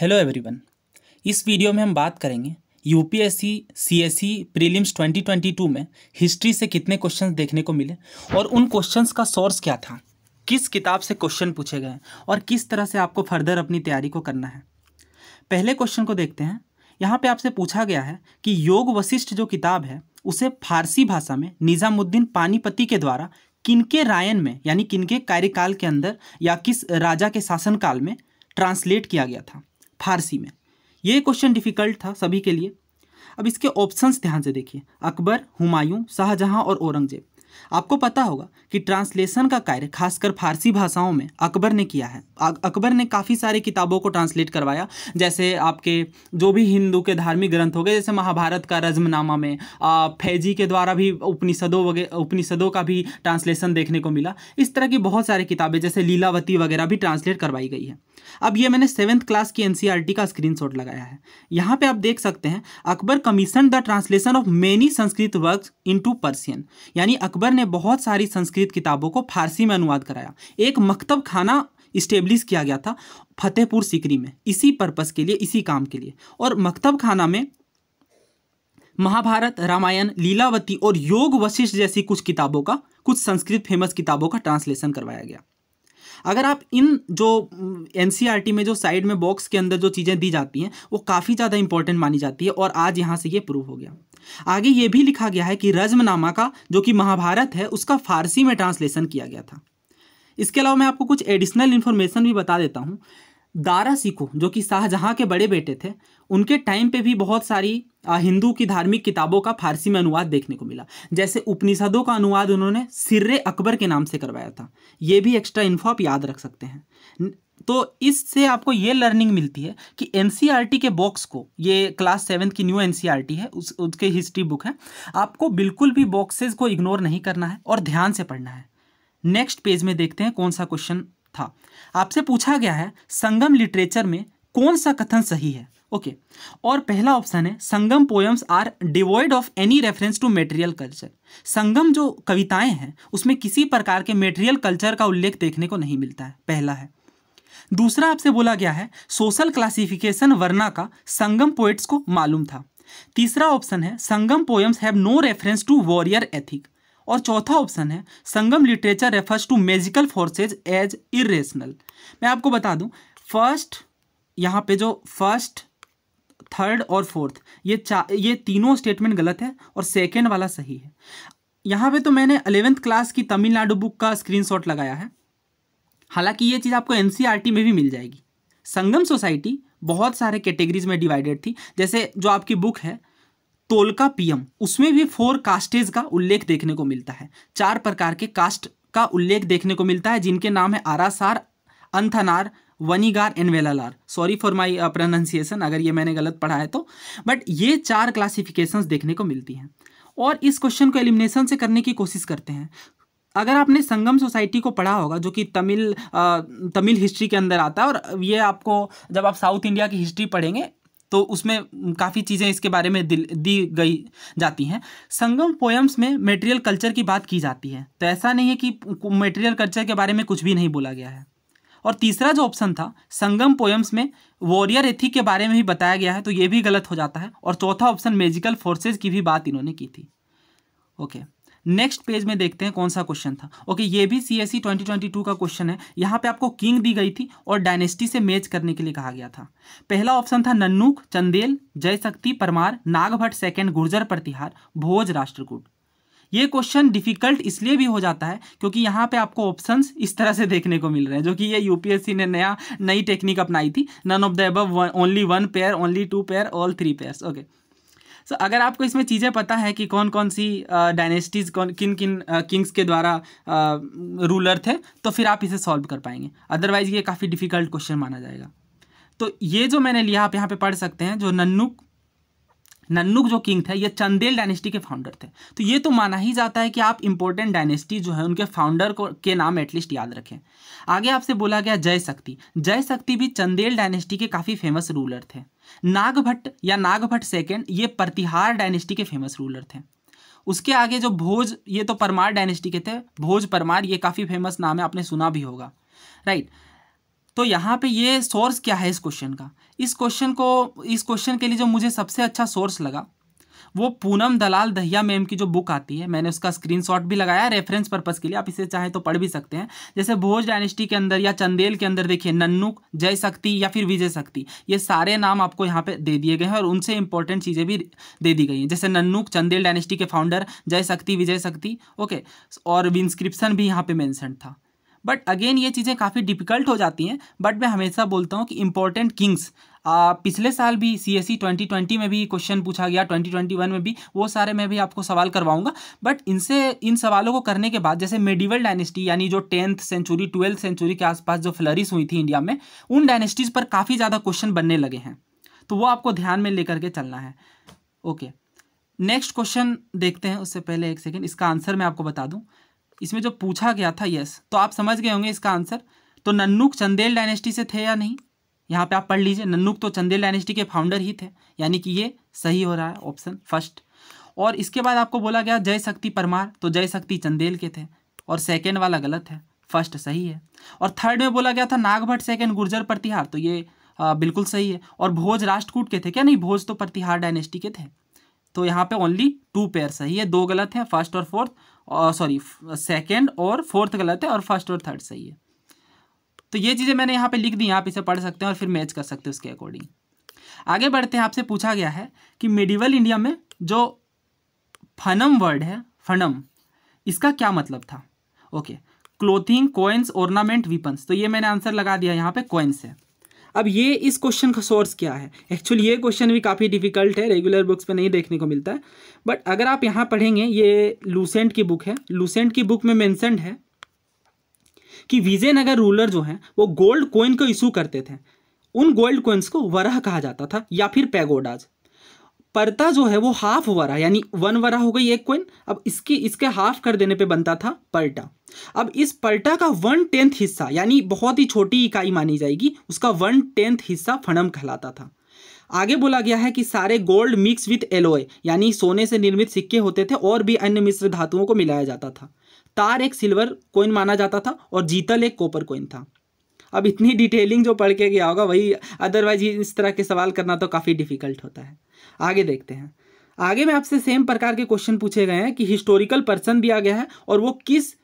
Hello everyone इस video में हम बात करेंगे यूपीएससी सीएससी प्रीलिम्स 2022 में हिस्ट्री से कितने क्वेश्चंस देखने को मिले और उन क्वेश्चंस का सोर्स क्या था किस किताब से क्वेश्चन पूछे गए और किस तरह से आपको फर्दर अपनी तैयारी को करना है पहले क्वेश्चन को देखते हैं यहाँ पे आपसे पूछा गया है कि योग वशिष्ठ जो किताब है उसे फारसी भाषा में निज़ामुद्दीन पानीपति के द्वारा किनके रायन में यानी किनके कार्यकाल के अंदर या किस राजा के शासनकाल में ट्रांसलेट किया गया था फारसी में ये क्वेश्चन डिफिकल्ट था सभी के लिए अब इसके ऑप्शंस ध्यान से देखिए अकबर हुमायूं शाहजहां और औरंगजेब आपको पता होगा कि ट्रांसलेशन का कार्य खासकर फारसी भाषाओं में अकबर ने किया है अकबर ने काफ़ी सारी किताबों को ट्रांसलेट करवाया जैसे आपके जो भी हिंदू के धार्मिक ग्रंथ हो गए जैसे महाभारत का रजमनामा में फैजी के द्वारा भी उपनिषदों वगैरह उपनिषदों का भी ट्रांसलेशन देखने को मिला इस तरह की बहुत सारी किताबें जैसे लीलावती वगैरह भी ट्रांसलेट करवाई गई है अब ये मैंने सेवन्थ क्लास की एनसीईआरटी का स्क्रीन लगाया है यहाँ पे आप देख सकते हैं Akbar commission the translation of many Sanskrit work in Persian यानी अकबर अकबर ने बहुत सारी संस्कृत किताबों को फारसी में अनुवाद कराया एक मकतब खाना इस्टेब्लिश किया गया था फतेहपुर सिकरी में इसी पर्पज़ के लिए इसी काम के लिए और मकतब खाना में महाभारत रामायण लीलावती और योग वशिष्ठ जैसी कुछ किताबों का कुछ संस्कृत फेमस किताबों का ट्रांसलेशन करवाया गया अगर आप इन जो एन e में जो साइड में बॉक्स के अंदर जो चीज़ें दी जाती हैं वो काफ़ी ज़्यादा इंपॉर्टेंट मानी जाती है और आज यहाँ से ये प्रूव हो गया आगे ये भी लिखा गया है कि रज्मनामा का जो कि महाभारत है उसका फारसी में ट्रांसलेशन किया गया था इसके अलावा मैं आपको कुछ एडिशनल इन्फॉर्मेशन भी बता देता हूँ दारा सिको जो कि शाहजहाँ के बड़े बेटे थे उनके टाइम पे भी बहुत सारी हिंदू की धार्मिक किताबों का फारसी में अनुवाद देखने को मिला जैसे उपनिषदों का अनुवाद उन्होंने सिर्रे अकबर के नाम से करवाया था ये भी एक्स्ट्रा इन्फो आप याद रख सकते हैं तो इससे आपको ये लर्निंग मिलती है कि एन e के बॉक्स को ये क्लास सेवन की न्यू एन e है उस उसके हिस्ट्री बुक है आपको बिल्कुल भी बॉक्सेज को इग्नोर नहीं करना है और ध्यान से पढ़ना है नेक्स्ट पेज में देखते हैं कौन सा क्वेश्चन था आपसे पूछा गया है संगम लिटरेचर में कौन सा कथन सही है ओके okay. और पहला ऑप्शन है Sangam poems are devoid of any reference to material culture Sangam जो कविताएं हैं उसमें किसी प्रकार के मेटेरियल कल्चर का उल्लेख देखने को नहीं मिलता है पहला है दूसरा आपसे बोला गया है सोशल क्लासिफिकेशन वर्ना का संगम पोइट्स को मालूम था तीसरा ऑप्शन है Sangam poems have no reference to warrior ethic और चौथा ऑप्शन है Sangam literature refers to magical forces as irrational मैं आपको बता दूं फर्स्ट यहाँ पे जो फर्स्ट थर्ड और फोर्थ ये चा ये तीनों स्टेटमेंट गलत है और सेकेंड वाला सही है यहाँ पे तो मैंने अलेवेंथ क्लास की तमिलनाडु बुक का स्क्रीनशॉट लगाया है हालांकि ये चीज़ आपको एन e में भी मिल जाएगी संगम सोसाइटी बहुत सारे कैटेगरीज में डिवाइडेड थी जैसे जो आपकी बुक है तोलका पीएम उसमें भी फोर कास्टेज का उल्लेख देखने को मिलता है चार प्रकार के कास्ट का उल्लेख देखने को मिलता है जिनके नाम है Arasar Anthanar Vanigar and Vellalar sorry for my pronunciation अगर ये मैंने गलत पढ़ा है तो बट ये चार क्लासिफिकेशंस देखने को मिलती हैं और इस क्वेश्चन को एलिमिनेशन से करने की कोशिश करते हैं अगर आपने संगम सोसाइटी को पढ़ा होगा जो कि तमिल तमिल हिस्ट्री के अंदर आता है और ये आपको जब आप साउथ इंडिया की हिस्ट्री पढ़ेंगे तो उसमें काफ़ी चीज़ें इसके बारे में दी गई जाती हैं संगम पोएम्स में मेटेरियल कल्चर की बात की जाती है तो ऐसा नहीं है कि मेटेरियल कल्चर के बारे में कुछ भी नहीं बोला गया है और तीसरा जो ऑप्शन था संगम पोएम्स में वॉरियर एथिक के बारे में भी बताया गया है तो ये भी गलत हो जाता है और चौथा ऑप्शन मेजिकल फोर्सेज की भी बात इन्होंने की थी ओके okay. नेक्स्ट पेज में देखते हैं कौन सा क्वेश्चन था ओके ये भी सी एस e का क्वेश्चन है यहाँ पे आपको किंग दी गई थी और डायनेस्टी से मैच करने के लिए कहा गया था पहला ऑप्शन था नन्नूक चंदेल जयशक्ति परमार नागभट सेकेंड गुर्जर प्रतिहार भोज राष्ट्रकूट ये क्वेश्चन डिफिकल्ट इसलिए भी हो जाता है क्योंकि यहाँ पे आपको ऑप्शंस इस तरह से देखने को मिल रहे हैं जो कि ये यूपीएससी ने नया नई टेक्निक अपनाई थी none of the above only one pair only two pair all three pairs okay so so, अगर आपको इसमें चीज़ें पता है कि कौन कौन सी डायनेस्टीज़ कौन किन किन किंग्स के द्वारा रूलर थे तो फिर आप इसे सॉल्व कर पाएंगे अदरवाइज़ ये काफ़ी डिफ़िकल्ट क्वेश्चन माना जाएगा तो ये जो मैंने लिया आप यहाँ पे पढ़ सकते हैं जो नन्नुक नन्नुक जो किंग थे ये चंदेल डायनेस्टी के फाउंडर थे तो ये तो माना ही जाता है कि आप इंपॉर्टेंट डायनेस्टी जो है उनके फाउंडर को के नाम एटलीस्ट याद रखें आगे आपसे बोला गया जय शक्ति जय शक्ति भी चंदेल डायनेस्टी के काफ़ी फेमस रूलर थे नागभट्ट या नागभट्ट सेकेंड ये प्रतिहार डायनेस्टी के फेमस रूलर थे उसके आगे जो भोज ये तो परमार डायनेस्टी के थे भोज परमार ये काफ़ी फेमस नाम है आपने सुना भी होगा राइट right. तो यहाँ पे ये सोर्स क्या है इस क्वेश्चन का इस क्वेश्चन को इस क्वेश्चन के लिए जो मुझे सबसे अच्छा सोर्स लगा वो पूनम दलाल दहिया मैम की जो बुक आती है मैंने उसका स्क्रीनशॉट भी लगाया रेफरेंस पर्पज़ के लिए आप इसे चाहे तो पढ़ भी सकते हैं जैसे भोज डायनेस्टी के अंदर या चंदेल के अंदर देखिए नन्नुक जय शक्ति या फिर विजय शक्ति ये सारे नाम आपको यहाँ पे दे दिए गए हैं और उनसे इंपॉर्टेंट चीज़ें भी दे दी गई हैं जैसे नन्नुक चंदेल डायनेस्टी के फाउंडर जय शक्ति विजय शक्ति ओके और इंस्क्रिप्सन भी यहाँ पर मैंसन था बट अगेन ये चीज़ें काफ़ी डिफिकल्ट हो जाती हैं बट मैं हमेशा बोलता हूँ कि इंपॉर्टेंट किंग्स पिछले साल भी C S C twenty twenty में भी क्वेश्चन पूछा गया ट्वेंटी ट्वेंटी वन में भी वो सारे मैं भी आपको सवाल करवाऊंगा बट इनसे इन सवालों को करने के बाद जैसे मेडिवल डायनेस्टी यानी जो टेंथ सेंचुरी ट्वेल्थ सेंचुरी के आसपास जो फ्लरिस हुई थी इंडिया में उन डायनेस्टीज़ पर काफ़ी ज़्यादा क्वेश्चन बनने लगे हैं तो वो आपको ध्यान में लेकर के चलना है ओके नेक्स्ट क्वेश्चन देखते हैं उससे पहले एक सेकेंड इसका आंसर मैं आपको बता दूँ इसमें जो पूछा गया था यस तो आप समझ गए होंगे इसका आंसर तो नन्नुक चंदेल डायनेस्टी से थे या नहीं यहाँ पे आप पढ़ लीजिए नन्नुक तो चंदेल डायनेस्टी के फाउंडर ही थे यानी कि ये सही हो रहा है ऑप्शन फर्स्ट और इसके बाद आपको बोला गया जय शक्ति परमार तो जय शक्ति चंदेल के थे और सेकेंड वाला गलत है फर्स्ट सही है और थर्ड में बोला गया था नागभट सेकेंड गुर्जर प्रतिहार तो ये आ, बिल्कुल सही है और भोज राष्ट्रकूट के थे क्या नहीं भोज तो प्रतिहार डायनेस्टी के थे तो यहाँ पे ओनली टू पेयर सही है दो गलत हैं फर्स्ट और फोर्थ सॉरी सेकेंड और फोर्थ गलत है और फर्स्ट और थर्ड सही है तो ये चीज़ें मैंने यहाँ पे लिख दी आप इसे पढ़ सकते हैं और फिर मैच कर सकते हैं उसके अकॉर्डिंग आगे बढ़ते हैं आपसे पूछा गया है कि मिडिवल इंडिया में जो फनम वर्ड है फनम इसका क्या मतलब था okay clothing coins ornament weapons तो ये मैंने आंसर लगा दिया यहाँ पे कोइंस है अब ये इस क्वेश्चन का सोर्स क्या है एक्चुअली ये क्वेश्चन भी काफ़ी डिफिकल्ट है रेगुलर बुक्स में नहीं देखने को मिलता है बट अगर आप यहाँ पढ़ेंगे ये लूसेंट की बुक है लूसेंट की बुक में मैंसनड है कि विजयनगर रूलर जो हैं वो गोल्ड कोइन को इशू करते थे उन गोल्ड कोइंस को वरह कहा जाता था या फिर पैगोडाज परता जो है वो हाफ वरा यानी वन वरा हो गई एक क्वेन अब इसकी इसके हाफ कर देने पे बनता था पर्टा अब इस पर्टा का वन टेंथ हिस्सा यानी बहुत ही छोटी इकाई मानी जाएगी उसका वन टेंथ हिस्सा फणम कहलाता था आगे बोला गया है कि सारे गोल्ड मिक्स विथ एलोए यानी सोने से निर्मित सिक्के होते थे और भी अन्य मिश्र धातुओं को मिलाया जाता था तार एक सिल्वर कोइन माना जाता था और जीतल एक कॉपर कोइन था अब इतनी डिटेलिंग जो पढ़ के गया होगा वही अदरवाइज इस तरह के सवाल करना तो काफ़ी डिफिकल्ट होता है आगे देखते हैं आगे में आपसे सेम प्रकार के क्वेश्चन पूछे गए हैं कि हिस्टोरिकल पर्सन भी आ गया है और वो किस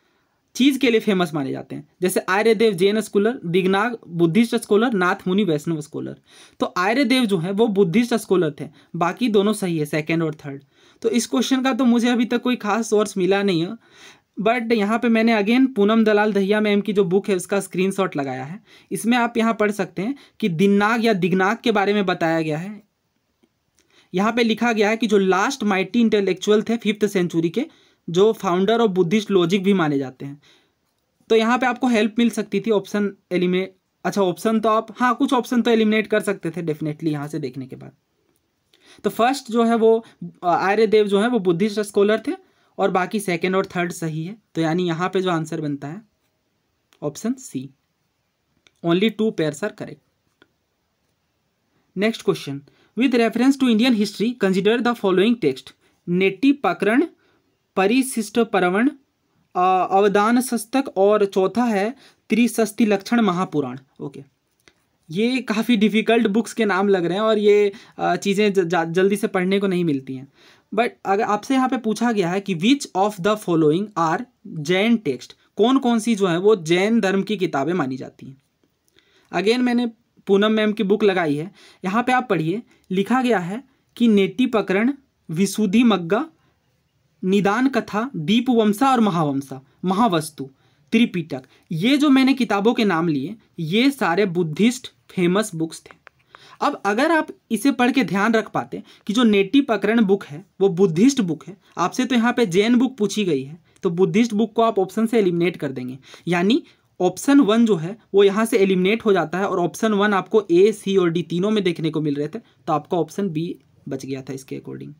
चीज के लिए फेमस माने जाते हैं जैसे Aryadev Jain scholar Dignaga Buddhist scholar Nath Muni Vaishnav scholar तो आर्यदेव जो है वो बुद्धिस्ट स्कॉलर थे बाकी दोनों सही है सेकेंड और थर्ड तो इस क्वेश्चन का तो मुझे अभी तक कोई खास सोर्स मिला नहीं है बट यहाँ पे मैंने अगेन पूनम दलाल दहिया मैम की जो बुक है उसका स्क्रीनशॉट लगाया है इसमें आप यहाँ पढ़ सकते हैं कि दिन्नाग या दिग्नाग के बारे में बताया गया है यहाँ पे लिखा गया है कि जो लास्ट माइटी इंटेलेक्चुअल थे फिफ्थ सेंचुरी के जो फाउंडर और बुद्धिस्ट लॉजिक भी माने जाते हैं तो यहाँ पे आपको हेल्प मिल सकती थी ऑप्शन एलिमिनेट अच्छा ऑप्शन तो आप हाँ कुछ ऑप्शन तो एलिमिनेट कर सकते थे डेफिनेटली यहाँ से देखने के बाद तो फर्स्ट जो है वो आर्य देव जो है वो बुद्धिस्ट स्कॉलर थे और बाकी सेकेंड और थर्ड सही है तो यानी यहाँ पर जो आंसर बनता है option C only two pairs are correct next question with reference to indian history consider the following text Netti Pakarana Parishishta परवण अवदान शस्तक और चौथा है त्रिशस्ति लक्षण महापुराण ओके ये काफ़ी डिफ़िकल्ट बुक्स के नाम लग रहे हैं और ये चीज़ें जल्दी से पढ़ने को नहीं मिलती हैं बट अगर आपसे यहाँ पे पूछा गया है कि which of the following are Jain text कौन कौन सी जो है वो जैन धर्म की किताबें मानी जाती हैं अगेन मैंने पूनम मैम की बुक लगाई है यहाँ पे आप पढ़िए लिखा गया है कि नेटी प्रकरण विशुद्धि मग्गा निदान कथा दीपवंशा और महावंशा महावस्तु त्रिपिटक ये जो मैंने किताबों के नाम लिए ये सारे बुद्धिस्ट फेमस बुक्स थे अब अगर आप इसे पढ़ के ध्यान रख पाते कि जो नेटी प्रकरण बुक है वो बुद्धिस्ट बुक है आपसे तो यहाँ पे जैन बुक पूछी गई है तो बुद्धिस्ट बुक को आप ऑप्शन से एलिमिनेट कर देंगे यानी ऑप्शन वन जो है वो यहाँ से एलिमिनेट हो जाता है और ऑप्शन वन आपको ए सी और डी तीनों में देखने को मिल रहे थे तो आपका ऑप्शन बी बच गया था इसके अकॉर्डिंग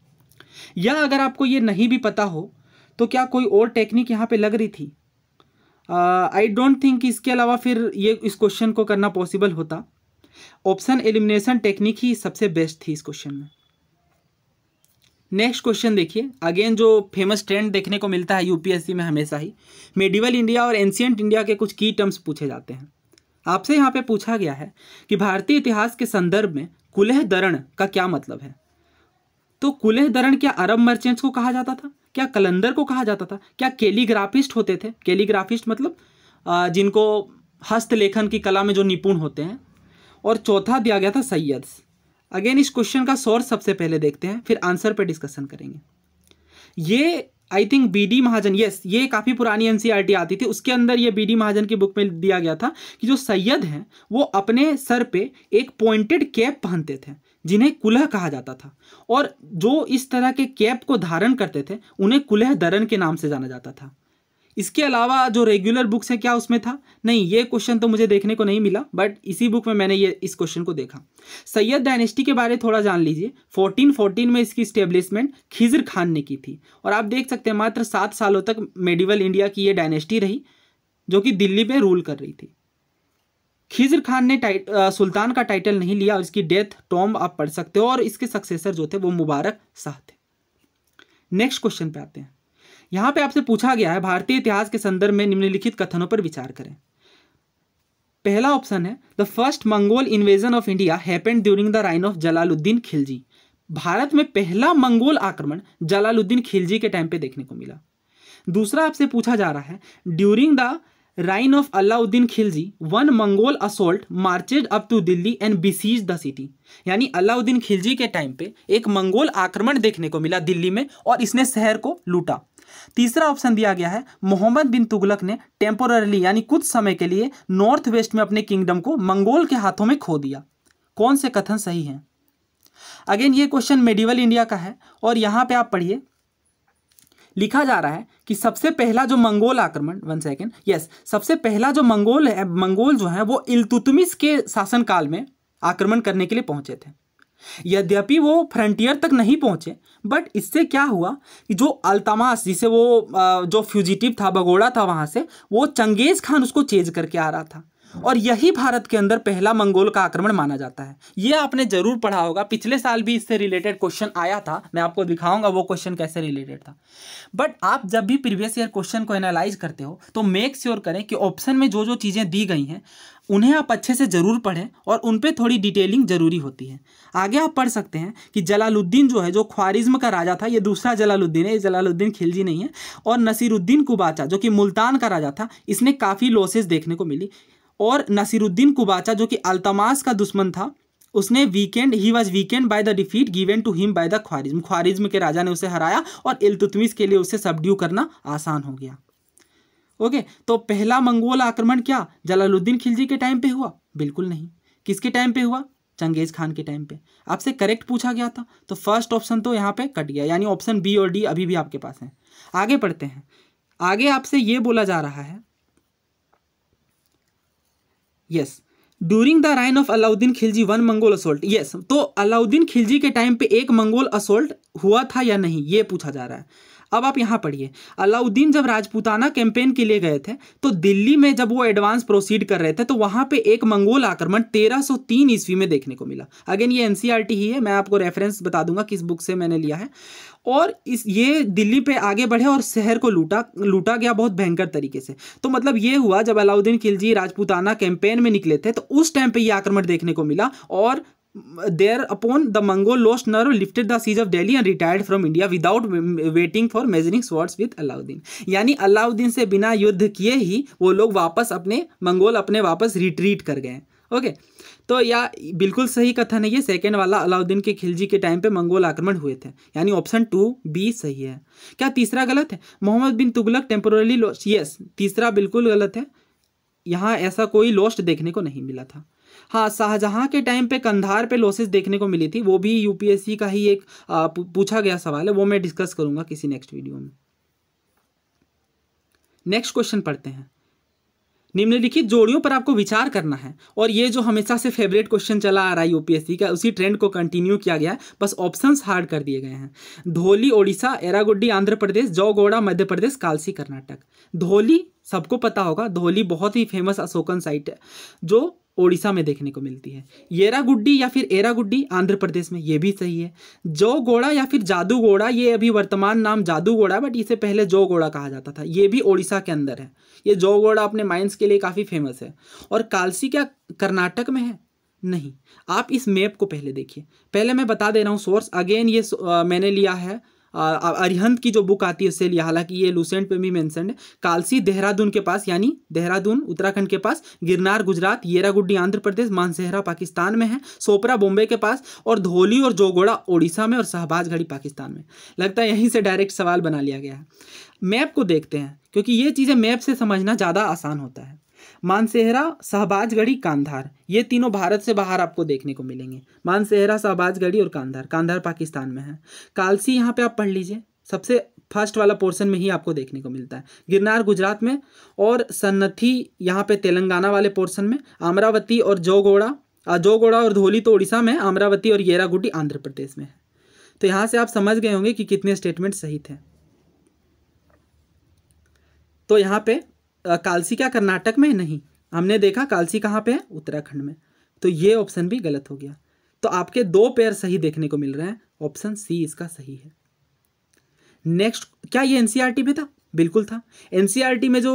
या अगर आपको ये नहीं भी पता हो तो क्या कोई और टेक्निक यहाँ पे लग रही थी आई डोंट थिंक इसके अलावा फिर ये इस क्वेश्चन को करना पॉसिबल होता ऑप्शन एलिमिनेशन टेक्निक ही सबसे बेस्ट थी इस क्वेश्चन में नेक्स्ट क्वेश्चन देखिए अगेन जो फेमस ट्रेंड देखने को मिलता है यूपीएससी में हमेशा ही मेडिवल इंडिया और एंशियंट इंडिया के कुछ की टर्म्स पूछे जाते हैं आपसे यहाँ पे पूछा गया है कि भारतीय इतिहास के संदर्भ में कुलह दरण का क्या मतलब है तो कुलह दरण क्या अरब मर्चेंट्स को कहा जाता था क्या कलंदर को कहा जाता था क्या कैलीग्राफिस्ट होते थे कैलीग्राफिस्ट मतलब जिनको हस्तलेखन की कला में जो निपुण होते हैं और चौथा दिया गया था सैयद्स अगेन इस क्वेश्चन का सोर्स सबसे पहले देखते हैं फिर आंसर पे डिस्कशन करेंगे ये I think B D Mahajan yes ये काफ़ी पुरानी एनसीईआरटी e आती थी उसके अंदर ये बी डी महाजन की बुक में दिया गया था कि जो सैयद हैं वो अपने सर पे एक पॉइंटेड कैप पहनते थे जिन्हें कुलह कहा जाता था और जो इस तरह के कैप को धारण करते थे उन्हें कुलह दरन के नाम से जाना जाता था इसके अलावा जो रेगुलर बुक्स हैं क्या उसमें था नहीं ये क्वेश्चन तो मुझे देखने को नहीं मिला बट इसी बुक में मैंने ये इस क्वेश्चन को देखा सैयद डायनेस्टी के बारे थोड़ा जान लीजिए 1414 में इसकी स्टेब्लिशमेंट खिजर खान ने की थी और आप देख सकते हैं मात्र सात सालों तक मेडिवल इंडिया की ये डायनेस्टी रही जो कि दिल्ली में रूल कर रही थी खिजर खान ने टाइट आ, सुल्तान का टाइटल नहीं लिया और इसकी डेथ टॉम आप पढ़ सकते हो और इसके सक्सेसर जो थे वो मुबारक शाह थे नेक्स्ट क्वेश्चन पे आते हैं यहां पे आपसे पूछा गया है भारतीय इतिहास के संदर्भ में निम्नलिखित कथनों पर विचार करें पहला ऑप्शन है the first Mongol invasion of India happened during the reign of Jalaluddin Khilji Bharat में पहला मंगोल आक्रमण जलालुद्दीन खिलजी के टाइम पे देखने को मिला दूसरा आपसे पूछा जा रहा है during the reign of Alauddin Khilji one Mongol assault marched up to Delhi and besieged the city यानी अलाउद्दीन खिलजी के टाइम पे एक मंगोल आक्रमण देखने को मिला दिल्ली में और इसने शहर को लूटा तीसरा ऑप्शन दिया गया है मोहम्मद बिन तुगलक ने टेम्पोरली यानी कुछ समय के लिए नॉर्थ वेस्ट में अपने किंगडम को मंगोल के हाथों में खो दिया कौन से कथन सही हैं अगेन ये क्वेश्चन मेडिवल इंडिया का है और यहाँ पे आप पढ़िए लिखा जा रहा है कि सबसे पहला जो मंगोल आक्रमण वन सेकेंड यस सबसे पहला जो मंगोल है मंगोल जो है वो इलतुतमिस के शासनकाल में आक्रमण करने के लिए पहुंचे थे यद्यपि वो फ्रंटियर तक नहीं पहुंचे बट इससे क्या हुआ कि जो अल्तमास जिसे वो जो फ्यूजिटिव था भगोड़ा था वहाँ से वो चंगेज खान उसको चेज करके आ रहा था और यही भारत के अंदर पहला मंगोल का आक्रमण माना जाता है ये आपने जरूर पढ़ा होगा पिछले साल भी इससे रिलेटेड क्वेश्चन आया था मैं आपको दिखाऊंगा वो क्वेश्चन कैसे रिलेटेड था बट आप जब भी प्रीवियस ईयर क्वेश्चन को एनालाइज करते हो तो मेक श्योर sure करें कि ऑप्शन में जो जो चीज़ें दी गई हैं उन्हें आप अच्छे से ज़रूर पढ़ें और उन पर थोड़ी डिटेलिंग ज़रूरी होती है आगे आप पढ़ सकते हैं कि जलालुद्दीन जो है जो ख्वारिज्म का राजा था ये दूसरा जलालुद्दीन है ये जलालुद्दीन खिलजी नहीं है और नसीरुद्दीन कुबाचा जो कि मुल्तान का राजा था इसने काफ़ी लॉसेज देखने को मिली और नसीरुद्दीन कुबाचा जो कि अल्तमास का दुश्मन था उसने weakened he was weakened by the defeat given to him by the Khwarezm Khwarezm के राजा ने उसे हराया और इल्तुतमिस के लिए उसे सबड्यू करना आसान हो गया ओके तो पहला मंगोल आक्रमण क्या जलालुद्दीन खिलजी के टाइम पे हुआ बिल्कुल नहीं किसके टाइम पे हुआ चंगेज खान के टाइम पे आपसे करेक्ट पूछा गया था तो फर्स्ट ऑप्शन तो यहाँ पे कट गया यानी ऑप्शन बी और डी अभी भी आपके पास है आगे पढ़ते हैं आगे आपसे ये बोला जा रहा है yes during the reign of Alauddin Khilji one Mongol assault yes तो अलाउद्दीन खिलजी के टाइम पे एक मंगोल असोल्ट हुआ था या नहीं ये पूछा जा रहा है अब आप यहाँ पढ़िए अलाउद्दीन जब राजपूताना कैंपेन के लिए गए थे तो दिल्ली में जब वो एडवांस प्रोसीड कर रहे थे तो वहाँ पे एक मंगोल आक्रमण 1303 ईस्वी में देखने को मिला अगेन ये एनसीईआरटी e ही है मैं आपको रेफरेंस बता दूंगा किस बुक से मैंने लिया है और इस ये दिल्ली पे आगे बढ़े और शहर को लूटा लूटा गया बहुत भयंकर तरीके से तो मतलब ये हुआ जब अलाउद्दीन खिलजी राजपूताना कैंपेन में निकले थे तो उस टाइम पे ये आक्रमण देखने को मिला और thereupon the Mongols नर lifted the siege of Delhi and retired from India without waiting for measuring swords with Alauddin यानी अलाउद्दीन से बिना युद्ध किए ही वो लोग वापस अपने मंगोल अपने वापस रिट्रीट कर गए ओके तो या बिल्कुल सही कथन है ये सेकेंड वाला अलाउद्दीन के खिलजी के टाइम पे मंगोल आक्रमण हुए थे यानी ऑप्शन टू बी सही है क्या तीसरा गलत है Muhammad bin Tughlaq temporarily lost yes तीसरा बिल्कुल गलत है यहाँ ऐसा कोई लॉस्ट देखने को नहीं मिला था हाँ शाहजहाँ के टाइम पे कंधार पे लॉसेस देखने को मिली थी वो भी यूपीएससी का ही एक आ, पूछा गया सवाल है वो मैं डिस्कस करूंगा किसी नेक्स्ट वीडियो में नेक्स्ट क्वेश्चन पढ़ते हैं निम्नलिखित जोड़ियों पर आपको विचार करना है और ये जो हमेशा से फेवरेट क्वेश्चन चला आ रहा है यूपीएससी का उसी ट्रेंड को कंटिन्यू किया गया है बस ऑप्शंस हार्ड कर दिए गए हैं धोली ओडिशा एरागुड्डी आंध्र प्रदेश जौगोड़ा मध्य प्रदेश कालसी कर्नाटक धोली सबको पता होगा धोली बहुत ही फेमस अशोकन साइट है जो ओडिशा में देखने को मिलती है येरा गुड्डी या फिर एरा गुड्डी आंध्र प्रदेश में ये भी सही है जो गोड़ा या फिर जादू घोड़ा ये अभी वर्तमान नाम जादू गोड़ा बट इसे पहले जो गोड़ा कहा जाता था ये भी ओडिशा के अंदर है ये जो गोड़ा अपने माइंस के लिए काफ़ी फेमस है और कालसी क्या कर्नाटक में है नहीं आप इस मैप को पहले देखिए पहले मैं बता दे रहा हूँ सोर्स अगेन ये आ, मैंने लिया है अरिहंत की जो बुक आती है सेल हालांकि ये लूसेंट पे भी मैंसन है कालसी देहरादून के पास यानी देहरादून उत्तराखंड के पास गिरनार गुजरात येरागुड्डी आंध्र प्रदेश मानसेहरा पाकिस्तान में है सोपरा बॉम्बे के पास और धोली और जोगोड़ा ओडिशा में और शहबाजगढ़ी घड़ी पाकिस्तान में लगता है यहीं से डायरेक्ट सवाल बना लिया गया है मैप को देखते हैं क्योंकि ये चीज़ें मैप से समझना ज़्यादा आसान होता है मानसेहरा शहबाजगढ़ी कांधार ये तीनों भारत से बाहर आपको देखने को मिलेंगे मानसेहरा शहबाजगढ़ी और कांधार कांधार पाकिस्तान में है कालसी यहाँ पे आप पढ़ लीजिए सबसे फर्स्ट वाला पोर्शन में ही आपको देखने को मिलता है गिरनार गुजरात में और सन्नथी यहाँ पे तेलंगाना वाले पोर्शन में अमरावती और जोगोड़ा जोगोड़ा और धोली तो उड़ीसा में अमरावती और येरागुटी आंध्र प्रदेश में है तो यहाँ से आप समझ गए होंगे कि कितने स्टेटमेंट सही थे तो यहाँ पे कालसी क्या कर्नाटक में नहीं हमने देखा कालसी कहाँ पे है उत्तराखंड में तो ये ऑप्शन भी गलत हो गया तो आपके दो पेयर सही देखने को मिल रहे हैं ऑप्शन सी इसका सही है नेक्स्ट क्या ये एनसीईआरटी e में था बिल्कुल था एनसीईआरटी e में जो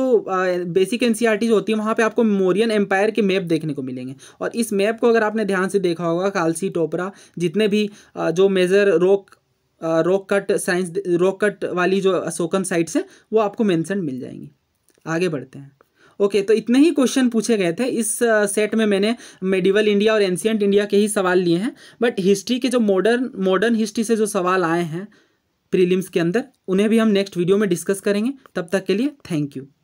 बेसिक एनसीईआरटी e जो होती है वहाँ पे आपको मोरियन एम्पायर के मैप देखने को मिलेंगे और इस मैप को अगर आपने ध्यान से देखा होगा कालसी टोपरा जितने भी आ, जो major rock rock cut science rock cut वाली जो अशोकन साइट्स हैं वो आपको मेंशन मिल जाएंगी आगे बढ़ते हैं ओके okay, तो इतने ही क्वेश्चन पूछे गए थे इस सेट में मैंने मेडिवल इंडिया और एंशियंट इंडिया के ही सवाल लिए हैं बट हिस्ट्री के जो मॉडर्न मॉडर्न हिस्ट्री से जो सवाल आए हैं प्रीलिम्स के अंदर उन्हें भी हम नेक्स्ट वीडियो में डिस्कस करेंगे तब तक के लिए थैंक यू